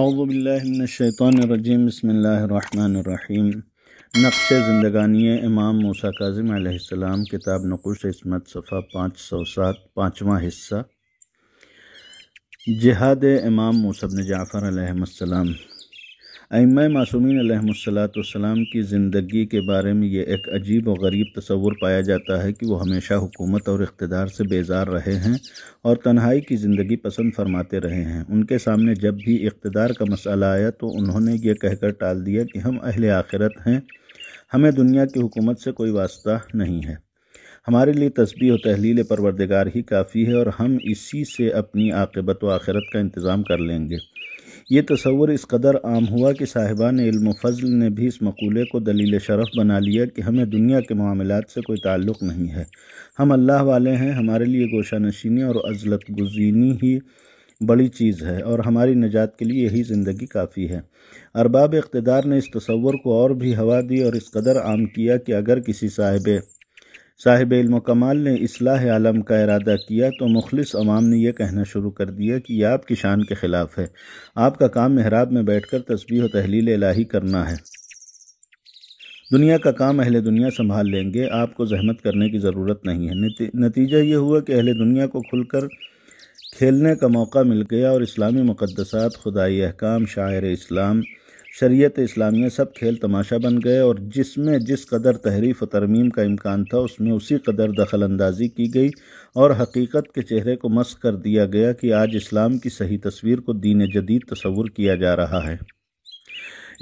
अज़बिल्लिनशैतरजीम बसमीम नक्श ज़िंदगानी इमाम मूसा काजिम किताब नकुश इसमत सफ़ा पाँच सौ सात पाँचवा हिस्सा जिहाद इमाम मूसब जाफ़र आसमाम अम मासूमिन सलाम की ज़िंदगी के बारे में ये एक अजीब और गरीब तस्वुर पाया जाता है कि वो हमेशा हुकूमत और इकतदार से बेजार रहे हैं और तन्हाई की ज़िंदगी पसंद फरमाते रहे हैं उनके सामने जब भी इकतदार का मसला आया तो उन्होंने ये कहकर टाल दिया कि हम अहल आखिरत हैं हमें दुनिया की हुकूमत से कोई वास्ता नहीं है हमारे लिए तस्बी और तहलील परवरदगार ही काफ़ी है और हम इसी से अपनी आकबत व आखिरत का इंतज़ाम कर लेंगे ये तस्वर इस कदर आम हुआ कि साहिबान इल्म फजल ने भी इस मकूले को दलील शरफ बना लिया कि हमें दुनिया के मामलात से कोई ताल्लुक़ नहीं है हम अल्लाह वाले हैं हमारे लिए गोशा नशीनी और अजलत गुजीनी ही बड़ी चीज़ है और हमारी निजात के लिए यही ज़िंदगी काफ़ी है अरबाब इकतदार ने इस तस्वर को और भी हवा दी और इस कदर आम किया कि अगर किसी साहिब साहिब इल्मकमाल ने इसलाह आलम का इरादा किया तो मुखलिस अवाम ने यह कहना शुरू कर दिया कि यह आपकी शान के ख़िलाफ़ है आपका काम महराब में बैठ कर तस्बी व तहलील इलाही करना है दुनिया का काम अहले दुनिया संभाल लेंगे आपको जहमत करने की ज़रूरत नहीं है नतीजा ये हुआ कि अहले दुनिया को खुलकर खेलने का मौका मिल गया और इस्लामी मुकदसात खुदाई अहकाम शायर इस्लाम शरीयत इस्लामिया सब खेल तमाशा बन गए और जिसमें जिस कदर तहरीफ और तरमीम का इम्कान था उसमें उसी कदर दखल अंदाजी की गई और हकीकत के चेहरे को मस्क कर दिया गया कि आज इस्लाम की सही तस्वीर को दीन जदीद तस्वुर किया जा रहा है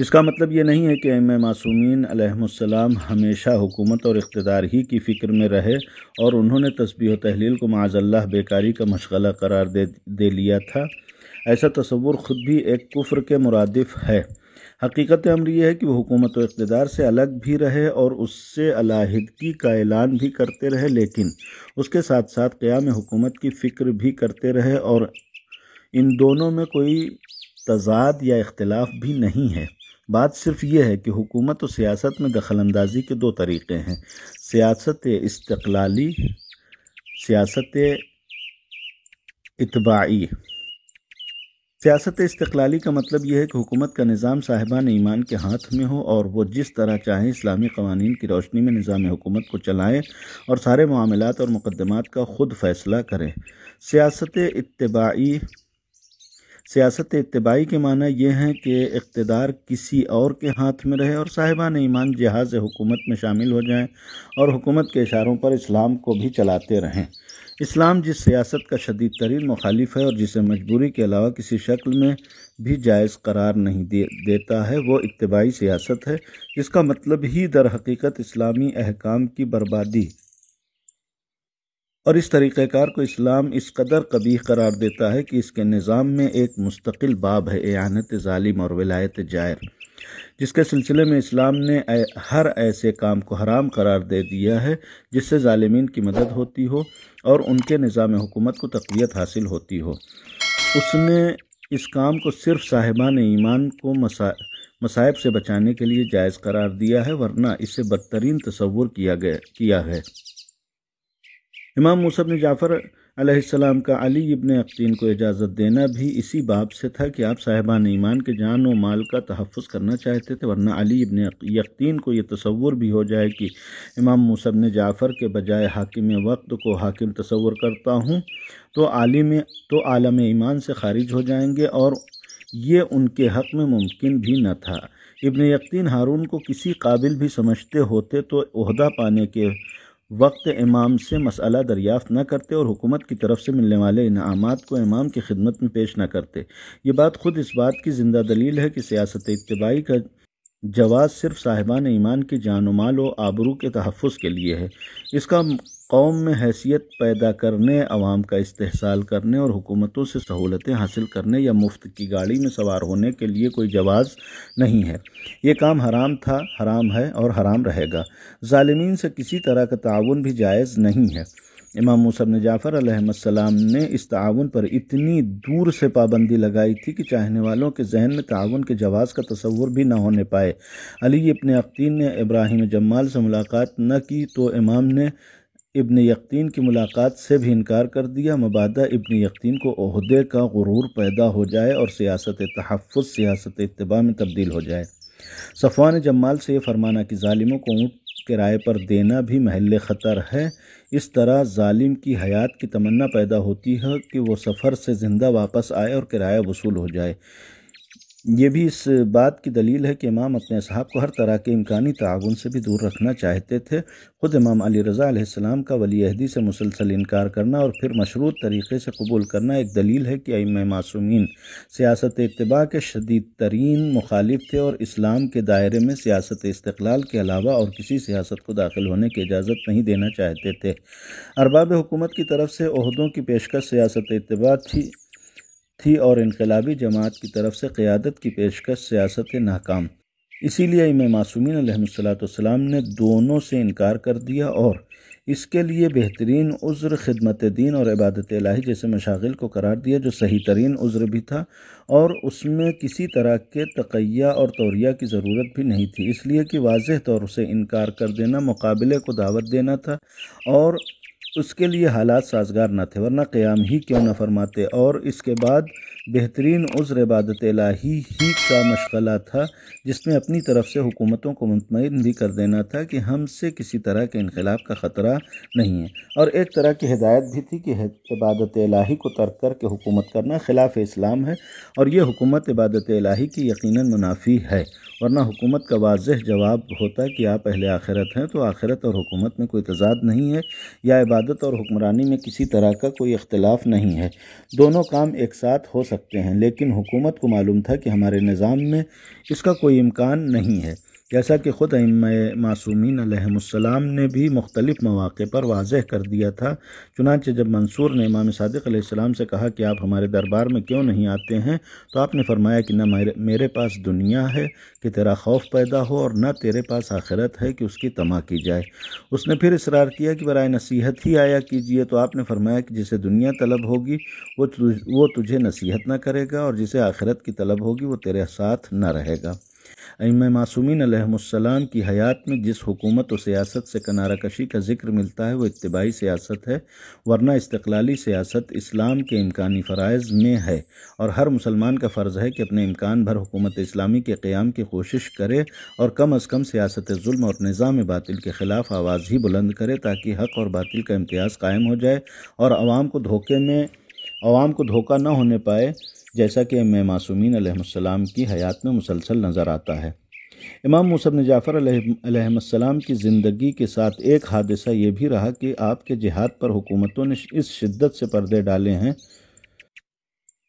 इसका मतलब ये नहीं है कि एम मासूमिन हमेशा हुकूमत और इकतदार ही की फ़िक्र में रहे और उन्होंने तस्बी तहलील को माजल्ला बेकारी का मशगला करार दे दे लिया था ऐसा तस्वुर ख़ुद भी एक कुफ्र के मुरादिफ है हकीकत अमर यह है कि वो हुकूमत और इकतदार से अलग भी रहे और उससे अलाहदगी का ऐलान भी करते रहे लेकिन उसके साथ साथ क़्याम हुकूमत की फ़िक्र भी करते रहे और इन दोनों में कोई तजाद या इख्लाफ भी नहीं है बात सिर्फ ये है कि हुकूमत और सियासत में दखल अंदाजी के दो तरीक़े हैं सियासत इस्तलाली सियासत इतबाई सियासत इस्तलाली का मतलब यह है कि हुकूमत का निज़ाम साहिबान ईमान के हाथ में हो और वो जिस तरह चाहें इस्लामी कवानीन की रोशनी में निज़ाम हुकूमत को चलाएँ और सारे मामलात और मुकदमात का ख़ुद फ़ैसला करें सियासत इतबाई सियासत इतबाई के माना यह हैं कि इकतदार किसी और के हाथ में रहे और साहिबान ईमान जहाज हुकूमत में शामिल हो जाएँ और हुकूमत के इशारों पर इस्लाम को भी चलाते रहें इस्लाम जिस सियासत का शदीद तरीन मुखालिफ है और जिसे मजबूरी के अलावा किसी शक्ल में भी जायज़ करार नहीं दे, देता है वो इतबाही सियासत है जिसका मतलब ही दर हकीकत इस्लामी अहकाम की बर्बादी और इस तरीक़ार को इस्लाम इस कदर कबीह करार देता है कि इसके निज़ाम में एक मुस्तकिल बाब है एनत ालिम और विलायत जायर जिसके सिलसिले में इस्लाम ने हर ऐसे काम को हराम करार दे दिया है जिससे ालमीन की मदद होती हो और उनके निज़ाम हुकूमत को तकवीत हासिल होती हो उसने इस काम को सिर्फ साहिबान ईमान को मसा मसायब से बचाने के लिए जायज़ करार दिया है वरना इसे बदतरीन तस्वुर किया गया किया है इमाम मूसब ने जाफ़र अलैहिस्सलाम का अली इबन अक्तीन को इजाज़त देना भी इसी बाब से था कि आप साहिबान ईमान के जान व माल का तहफ़ करना चाहते थे वरना अली इबन यकीन को यह तस्वुर भी हो जाए कि इमाम मूसब ने जाफ़र के बजाय हाकिम वक्त को हाकिम तस्वुर करता हूँ तो आलिम तो आलम ईमान से खारिज हो जाएंगे और ये उनके हक़ में मुमकिन भी न था इबन यकीन हारून को किसी काबिल भी समझते होते तो अहदा पाने के वक्त इमाम से मसला दरियाफ्त न करते और हुकूमत की तरफ से मिलने वाले इनामात को इमाम की खिदमत में पेश न करते ये बात खुद इस बात की जिंदा दलील है कि सियासत इतबाही का जवाब सिर्फ साहिबान ईमान की जान माल व आबरू के तहफ़ के लिए है इसका कौम में हैसियत पैदा करने आवाम का इस्तेसाल करने और हुकूमतों से सहूलतें हासिल करने या मुफ्त की गाड़ी में सवार होने के लिए कोई जवाज़ नहीं है ये काम हराम था हराम है और हराम रहेगा ालमीन से किसी तरह का ताउन भी जायज़ नहीं है इमाम ने जाफ़र अलैहिस्सलाम ने इस ताउन पर इतनी दूर से पाबंदी लगाई थी कि चाहने वालों के जहन में ताउन के जवाज़ का तस्वुर भी ना होने पाए अली अपने अकतीन ने इब्राहिम जमाल से मुलाकात न की तो इमाम ने इब्न यकीन की मुलाकात से भी इनकार कर दिया मबादा इब्न यकीन को अहदे का गुरूर पैदा हो जाए और सियासत तहफ़ सियासत इतबा में तब्दील हो जाए सफ़वान जमाल से ये फरमाना कि ालिमों को ऊँट किराए पर देना भी महल ख़तर है इस तरह ालिम की हयात की तमन्ना पैदा होती है कि वह सफ़र से ज़िंदा वापस आए और किराया वसूल हो जाए ये भी इस बात की दलील है कि इमाम अपने साहब को हर तरह के इम्कानी तावन से भी दूर रखना चाहते थे ख़ुद इमाम अली रज़ा आसमाम का वली अहदी से मुसलसल इनकार करना और फिर मशरूत तरीक़े से कबूल करना एक दलील है कि अम मासूमिन सियासत इतबा के शदीद तरीन मुखालिफ थे और इस्लाम के दायरे में सियासत इस्तलाल के अलावा और किसी सियासत को दाखिल होने की इजाज़त नहीं देना चाहते थे अरबाब हुकूमत की तरफ से अहदों की पेशकश सियासत इतबा थी थी और इनकलाबी जमात की तरफ से क़्यादत की पेशकश सियासत नाकाम इसीलिए इमाम मासूमिन सलाम ने दोनों से इनकार कर दिया और इसके लिए बेहतरीन उज़्र खिदमत दीन और इबादत लाही जैसे मशागिल को करार दिया जो सही तरीन उज़्र भी था और उसमें किसी तरह के तकैया और तौरिया की ज़रूरत भी नहीं थी इसलिए कि वाजह तौर से इनकार कर देना मुकाबले को दावत देना था और उसके लिए हालात साजगार ना थे वरना क़्याम ही क्यों न फरमाते और इसके बाद बेहतरीन उज़्र इबादत लाही ही का मशगला था जिसमें अपनी तरफ से हुकूमतों को मुतमिन भी कर देना था कि हमसे किसी तरह के इनकलाब का ख़तरा नहीं है और एक तरह की हिदायत भी थी कि इबादत लाही को तर्क करके हुकूमत करना ख़िलाफ़ इस्लाम है और यह हुकूमत इबादत लाही की यकीन मुनाफी है वरना हुकूमत का वाज जवाब होता कि आप पहले आखिरत हैं तो आखिरत और हुकूमत में कोई तजाद नहीं है या इबादत और हुक्मरानी में किसी तरह का कोई इख्तलाफ नहीं है दोनों काम एक साथ हो सकते सकते हैं लेकिन हुकूमत को मालूम था कि हमारे निज़ाम में इसका कोई इम्कान नहीं है जैसा कि ख़ुद मासूमिन अलैहिस्सलाम ने भी मुख्तलिफ मौाक़े पर वाजह कर दिया था चुनाच जब मंसूर ने इमाम सदक से कहा कि आप हमारे दरबार में क्यों नहीं आते हैं तो आपने फरमाया कि न मेरे पास दुनिया है कि तेरा खौफ पैदा हो और न तेरे पास आखिरत है कि उसकी तमा की जाए उसने फिर इसरार किया कि बरए नसीहत ही आया कीजिए तो आपने फरमाया कि जिसे दुनिया तलब होगी वो वो तुझे नसीहत ना करेगा और जिसे आखिरत की तलब होगी वो तेरे साथ ना रहेगा अम मासूमिन की हयात में जिस हुकूमत और सियासत से कनाराकशी का जिक्र मिलता है वह इतबाही सियासत है वरना इस्तलाली सियासत इस्लाम के इम्कानी फ़रज़ में है और हर मुसलमान का फ़र्ज़ है कि अपने इम्कान भर हुकूमत इस्लामी के क़्याम की कोशिश करे और कम अज़ कम सियासत म और निज़ाम बातिल के ख़िलाफ़ आवाज़ ही बुलंद करे ताकि हक़ और बातिल का इम्तियाज़ कायम हो जाए और आवाम को धोखे में आवाम को धोखा न होने पाए जैसा कि इम मासूमिन की हयात में मुसलसल नज़र आता है इमाम मुसब जाफ़र अलैहिस्सलाम की ज़िंदगी के साथ एक हादसा ये भी रहा कि आपके जिहाद पर हुकूमतों ने इस शिद्दत से पर्दे डाले हैं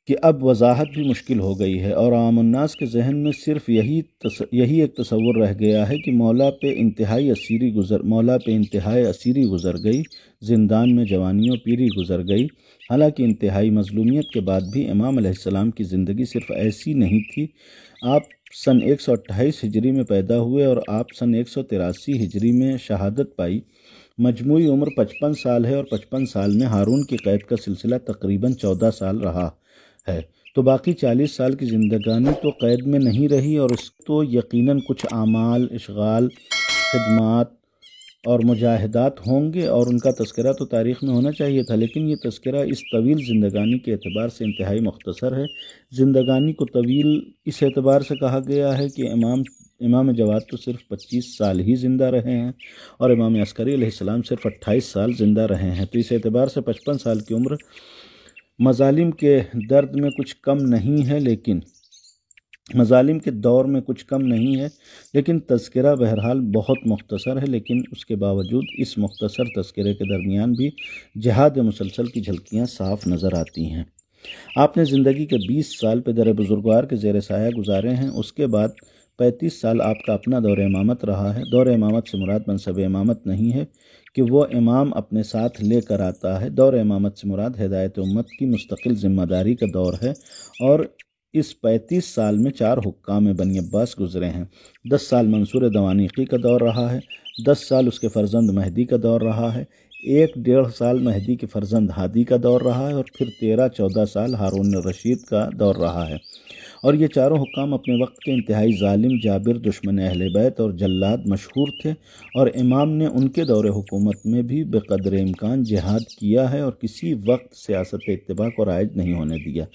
कि अब वजाहत भी मुश्किल हो गई है और आमन्नास के जहन में सिर्फ यही तस, यही एक तस्वुर रह गया है कि मौला पे इंतहाई असीरी गुजर मौला पे इंतहाई असीरी गुजर गई जिंदान में जवानियों पीरी गुजर गई हालांकि इंतहाई मजलूमियत के बाद भी इमाम अलैहिस्सलाम की ज़िंदगी सिर्फ ऐसी नहीं थी आप सन एक सौ अट्ठाईस हिजरी में पैदा हुए और आप सन एक सौ तिरासी हिजरी में शहादत पाई मजमू उम्र पचपन साल है और पचपन साल में हारून की कैद का सिलसिला तकरीबन चौदह साल रहा है तो बाकी चालीस साल की ज़िंदगानी तो क़ैद में नहीं रही और उस तो यकीनन कुछ आमाल इशगाल खदमात और मुजाहदात होंगे और उनका तस्करा तो तारीख़ में होना चाहिए था लेकिन ये तस्करा इस तवील ज़िंदगानी के अतबार से इंतहाई मख्तसर है ज़िंदगानी को तवील इस एतबार से कहा गया है कि इमाम इमाम जवाद तो सिर्फ पच्चीस साल ही ज़िंदा रहे हैं और इमाम अस्करी सिर्फ अट्ठाईस साल ज़िंदा रहे हैं तो इस एतबार से पचपन साल की उम्र मजालिम के दर्द में कुछ कम नहीं है लेकिन मजालिम के दौर में कुछ कम नहीं है लेकिन तस्करा बहरहाल बहुत मख्तसर है लेकिन उसके बावजूद इस मख्तसर तस्करे के दरमियान भी जहाद मुसलसल की झलकियाँ साफ नज़र आती हैं आपने ज़िंदगी के 20 साल पे दर बुजुर्गवार के जेर साया गुजारे हैं उसके बाद 35 साल आपका अपना दौर इमामत रहा है दौर इमामत से मुराद मनसब इमामत नहीं है कि वो इमाम अपने साथ लेकर आता है दौर इमामत से मुराद हिदायत उम्मत की मुस्तकिल ज़िम्मेदारी का दौर है और इस पैंतीस साल में चार हुक्काम बनी अब्बास गुजरे हैं दस साल मंसूर दवानीकी का दौर रहा है दस साल उसके फर्जंद महदी का दौर रहा है एक डेढ़ साल महदी के फर्जंद हादी का दौर रहा है और फिर तेरह चौदह साल हारून रशीद का दौर रहा है और ये चारों हुकाम अपने वक्त के इंतहाई ालिम जाबिर दुश्मन अहल बैत और जल्लाद मशहूर थे और इमाम ने उनके दौर हुकूमत में भी बेकदर इम्कान जिहाद किया है और किसी वक्त सियासत इतबा को रायज नहीं होने दिया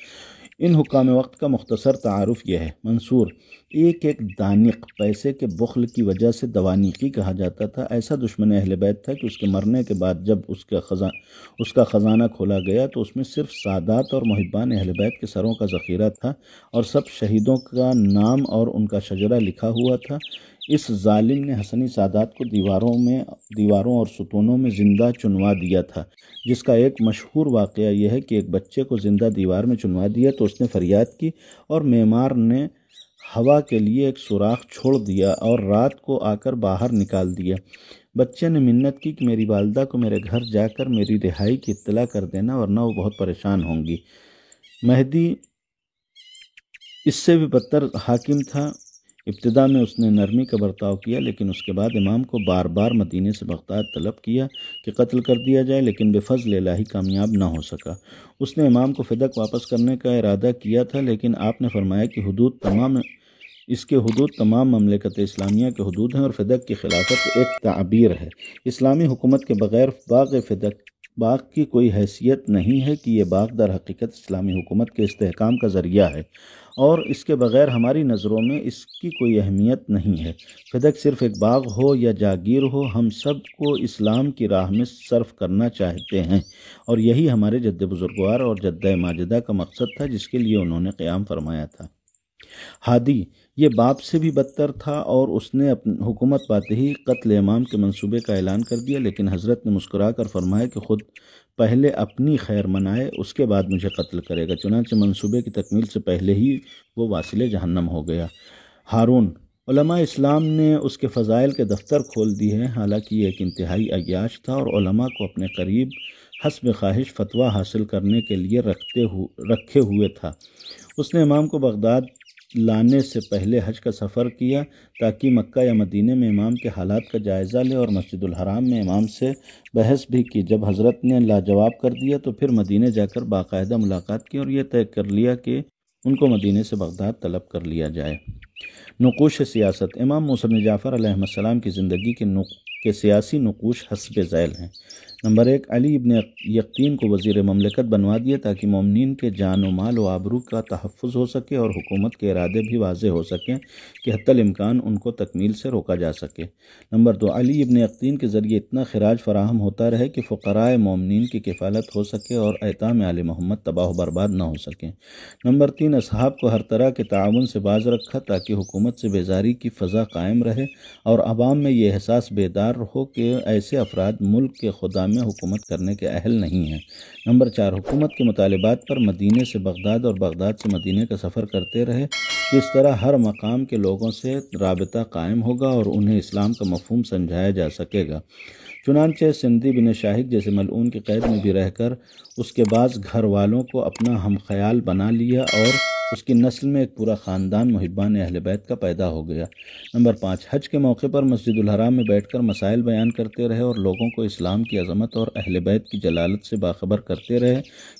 इन हुकाम वक्त का मुख्तसर तारफ़ यह है मंसूर एक एक दानिक पैसे के बुखल की वजह से दवानिकी कहा जाता था ऐसा दुश्मन अहल बैत था कि उसके मरने के बाद जब उसका खजा उसका ख़जाना खोला गया तो उसमें सिर्फ सादात और महिबान अहल बैत के सरों का ज़ख़ीरा था और सब शहीदों का नाम और उनका शजरा लिखा हुआ था इस जालिम ने हसनी सादात को दीवारों में दीवारों और सुतूनों में ज़िंदा चुनवा दिया था जिसका एक मशहूर वाक़ यह है कि एक बच्चे को ज़िंदा दीवार में चुनवा दिया तो उसने फरियाद की और मेमार ने हवा के लिए एक सुराख छोड़ दिया और रात को आकर बाहर निकाल दिया बच्चे ने मिन्नत की कि मेरी वालदा को मेरे घर जाकर मेरी रिहाई की इतला कर देना वरना वो बहुत परेशान होंगी मेहदी इससे भी बदतर हाकिम था इब्तदा में उसने नरमी का बर्ताव किया लेकिन उसके बाद इमाम को बार बार मदीने से बगदाद तलब किया कि कत्ल कर दिया जाए लेकिन बेफजल लाही कामयाब ना हो सका उसने इमाम को फिदक वापस करने का इरादा किया था लेकिन आपने फरमाया कि हदूद तमाम इसके हदूद तमाम ममलिकत इस्लामिया के हदूद हैं और फिदक की खिलाफत एक तबीर है इस्लामी हुकूमत के बग़ैर बाग फिदक बाग की कोई हैसियत नहीं है कि ये बाग दर हकीकत इस्लामी हुकूमत के इसकाम का ज़रिया है और इसके बग़ैर हमारी नज़रों में इसकी कोई अहमियत नहीं है फिदक सिर्फ़ एक बाग हो या जागीर हो हम सब को इस्लाम की राह में सर्फ करना चाहते हैं और यही हमारे जद बुज़ुर्गवार और जद्द माजदा का मकसद था जिसके लिए उन्होंने क़्याम फरमाया था हादी ये बाप से भी बदतर था और उसने अपनी हुकूमत पाते ही कत्ल इमाम के मंसूबे का ऐलान कर दिया लेकिन हज़रत ने मुस्कुरा कर फरमाया कि ख़ुद पहले अपनी खैर मनाए उसके बाद मुझे कत्ल करेगा चुनाच मंसूबे की तकमील से पहले ही वो वासिल जहन्नम हो गया हारून उलमा इस्लाम ने उसके फ़जाइल के दफ्तर खोल दिए हैं हालांकि ये एक इंतहाई अग्याश था और उलमा को अपने करीब हसब ख्वाहिश फतवा हासिल करने के लिए रखते हु रखे हुए था उसने इमाम को बगदाद लाने से पहले हज का सफ़र किया ताकि मक्का या मदीने में इमाम के हालात का जायज़ा ले और मस्जिद हराम में इमाम से बहस भी की जब हज़रत ने लाजवाब कर दिया तो फिर मदीने जाकर बाकायदा मुलाकात की और यह तय कर लिया कि उनको मदीने से बगदाद तलब कर लिया जाए नकोश सियासत इमाम मौसम जाफ़र आसमाम की ज़िंदगी के के सियासी नकोश हसब झैल हैं नंबर एक अली इब्ने यकीन को वजीर ममलिकत बनवा दिया ताकि ममनिन के जान व माल व आबरू का तहफ़ हो सके और हुकूमत के इरादे भी वाज हो सकें कि हतलमकान उनको तकमील से रोका जा सके नंबर दो अली इबन यकीन के ज़रिए इतना खराज फराहम होता रहे कि फ़राए ममनिन की किफ़ालत हो सके और एताम आल मोहम्मद तबाह बर्बाद ना हो सकें नंबर तीन असहाब को हर तरह के ताउन से बाज रखा ताकि हुकूमत से बेजारी की फ़ज़ा कायम रहे और आवाम में ये एहसास बेदार हो कि ऐसे अफराद मुल्क के खुदा इस्लाम में हुकूमत करने के अहल नहीं हैं नंबर चार हुकूमत के मुतालबात पर मदीने से बगदाद और बगदाद से मदीने का सफ़र करते रहे इस तरह हर मकाम के लोगों से रबता कायम होगा और उन्हें इस्लाम का मफहम समझाया जा सकेगा चुनानचे सिंधी बिन शाहिक जैसे मलून की कैद में भी रहकर उसके बाद घर वालों को अपना हम ख्याल बना लिया और उसकी नस्ल में एक पूरा ख़ानदान महिबान अहल बैत का पैदा हो गया नंबर पाँच हज के मौके पर मस्जिदुलहराम में बैठ कर मसाइल बयान करते रहे और लोगों को इस्लाम की अजमत और अहल बैत की जलालत से बाखबर करते रहे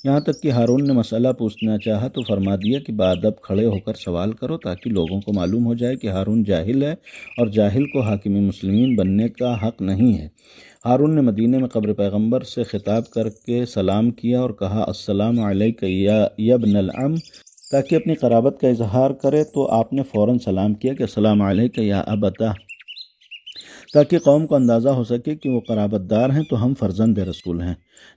यहाँ तक कि हारून ने मसला पूछना चाहा तो फरमा दिया कि बादब खड़े होकर सवाल करो ताकि लोगों को मालूम हो जाए कि हारून जाहिल है और जाहिल को हाकिम मुसलमिन बनने का हक़ नहीं है हारून ने मदीने में कब्र पैगंबर से ख़िताब करके सलाम किया और कहा असलम या ताकि अपनी कराबत का इजहार करे तो आपने फ़ौर सलाम किया कि सलाम या अबता ताकि कौम को अंदाज़ा हो सके कि वो कराबतदार हैं तो हम फर्जंद रसूल हैं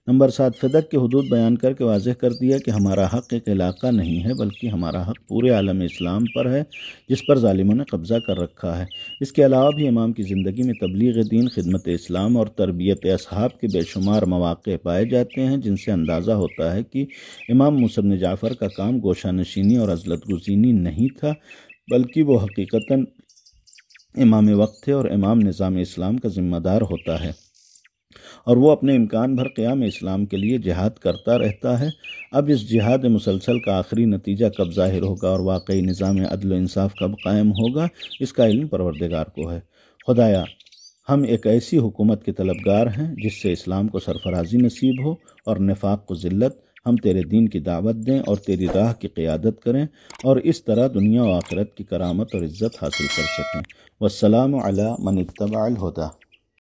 नंबर सात फ़िदक के हदूद बयान करके वाज कर दिया कि हमारा हक एक इलाका नहीं है बल्कि हमारा हक पूरे आलम इस्लाम पर है जिस पर ालिमों ने कब्ज़ा कर रखा है इसके अलावा भी इमाम की ज़िंदगी में तबलीग दीन खिदमत इस्लाम और तरबियत असहाब के बेशुमार मौाक़े पाए जाते हैं जिनसे अंदाज़ा होता है कि इमाम मुसम जाफ़र का काम गोशा नशीनी और अजलत गुजीनी नहीं था बल्कि वो हकीकता इमाम वक्त और इमाम निज़ाम इस्लाम का ज़िम्मेदार होता है और वो अपने इम्कान भर क़्याम इस्लाम के लिए जिहाद करता रहता है अब इस जिहाद मुसलसल का आखिरी नतीजा कब ज़ाहिर होगा और वाकई निज़ाम अदल इंसाफ कब कायम होगा इसका इल्म परवरदिगार को है खुदाया हम एक ऐसी हुकूमत के तलबगार हैं जिससे इस्लाम को सरफराजी नसीब हो और नफाक को ज़िल्लत हम तेरे दीन की दावत दें और तेरी राह की क़्यादत करें और इस तरह दुनिया व आखरत की करामत और इज़्ज़त हासिल कर सकें वसलाम मन इतबाल होता